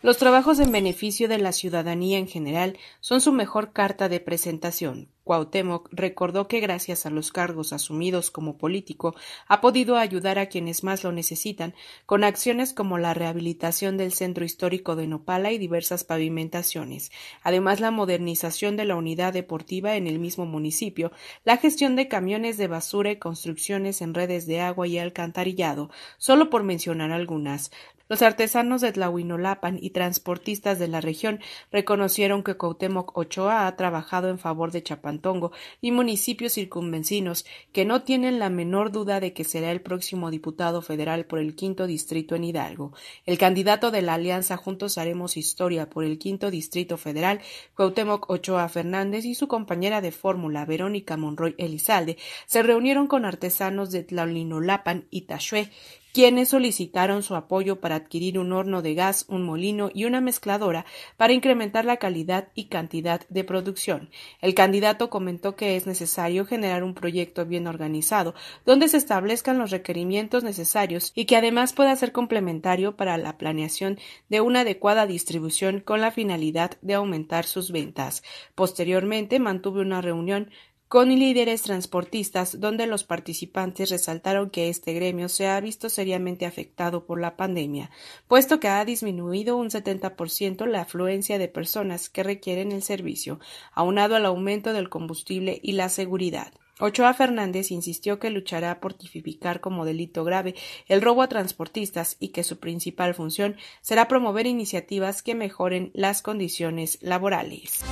Los trabajos en beneficio de la ciudadanía en general son su mejor carta de presentación. Cuauhtémoc recordó que gracias a los cargos asumidos como político ha podido ayudar a quienes más lo necesitan con acciones como la rehabilitación del centro histórico de Nopala y diversas pavimentaciones, además la modernización de la unidad deportiva en el mismo municipio, la gestión de camiones de basura y construcciones en redes de agua y alcantarillado, solo por mencionar algunas. Los artesanos de Tlahuinolapan y transportistas de la región reconocieron que Cuauhtémoc Ochoa ha trabajado en favor de Chapán Tongo y municipios circunvecinos, que no tienen la menor duda de que será el próximo diputado federal por el quinto distrito en Hidalgo. El candidato de la alianza Juntos Haremos Historia por el quinto distrito federal, Cuauhtémoc Ochoa Fernández y su compañera de fórmula, Verónica Monroy Elizalde, se reunieron con artesanos de Tlalinolapan y Tachué quienes solicitaron su apoyo para adquirir un horno de gas, un molino y una mezcladora para incrementar la calidad y cantidad de producción. El candidato comentó que es necesario generar un proyecto bien organizado, donde se establezcan los requerimientos necesarios y que además pueda ser complementario para la planeación de una adecuada distribución con la finalidad de aumentar sus ventas. Posteriormente mantuve una reunión con líderes transportistas, donde los participantes resaltaron que este gremio se ha visto seriamente afectado por la pandemia, puesto que ha disminuido un 70% la afluencia de personas que requieren el servicio, aunado al aumento del combustible y la seguridad. Ochoa Fernández insistió que luchará por tipificar como delito grave el robo a transportistas y que su principal función será promover iniciativas que mejoren las condiciones laborales.